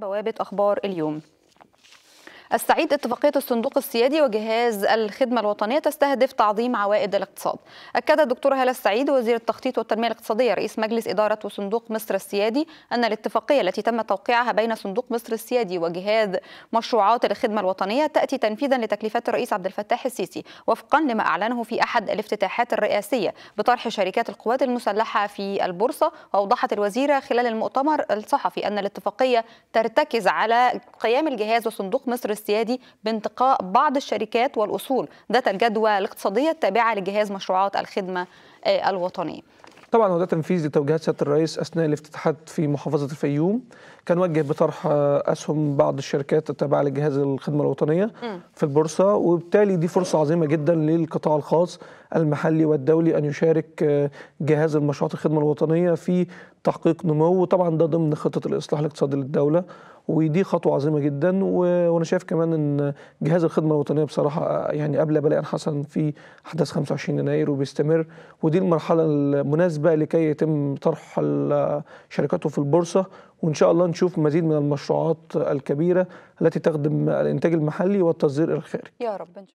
بوابة أخبار اليوم السعيد اتفاقية الصندوق السيادي وجهاز الخدمة الوطنية تستهدف تعظيم عوائد الاقتصاد أكد الدكتور هلا السعيد وزير التخطيط والتنمية الاقتصادية رئيس مجلس إدارة وصندوق مصر السيادي أن الاتفاقية التي تم توقيعها بين صندوق مصر السيادي وجهاز مشروعات الخدمة الوطنية تأتي تنفيذا لتكليفات الرئيس عبد الفتاح السيسي وفقا لما أعلنه في أحد الافتتاحات الرئاسية بطرح شركات القوات المسلحة في البورصة وأوضحت الوزيرة خلال المؤتمر الصحفي أن الاتفاقية ترتكز على قيام الجهاز وصندوق مصر السيادي بانتقاء بعض الشركات والأصول ذات الجدوى الاقتصادية التابعة لجهاز مشروعات الخدمة آه، الوطنية طبعا وده تنفيذ لتوجيهات سياده الرئيس اثناء الافتتاحات في محافظه الفيوم كان وجه بطرح آه، اسهم بعض الشركات التابعه لجهاز الخدمه الوطنيه م. في البورصه وبالتالي دي فرصه عظيمه جدا للقطاع الخاص المحلي والدولي ان يشارك آه، جهاز المشروعات الخدمه الوطنيه في تحقيق نمو وطبعا ده ضمن خطه الاصلاح الاقتصادي للدوله ودي خطوه عظيمه جدا وانا شايف كمان ان جهاز الخدمه الوطنيه بصراحه يعني قبل بلاء حسن في احداث 25 يناير وبيستمر ودي المرحله المناسبه لكي يتم طرح شركاته في البورصه وان شاء الله نشوف مزيد من المشروعات الكبيره التي تخدم الانتاج المحلي والتصدير الخارجي. يا رب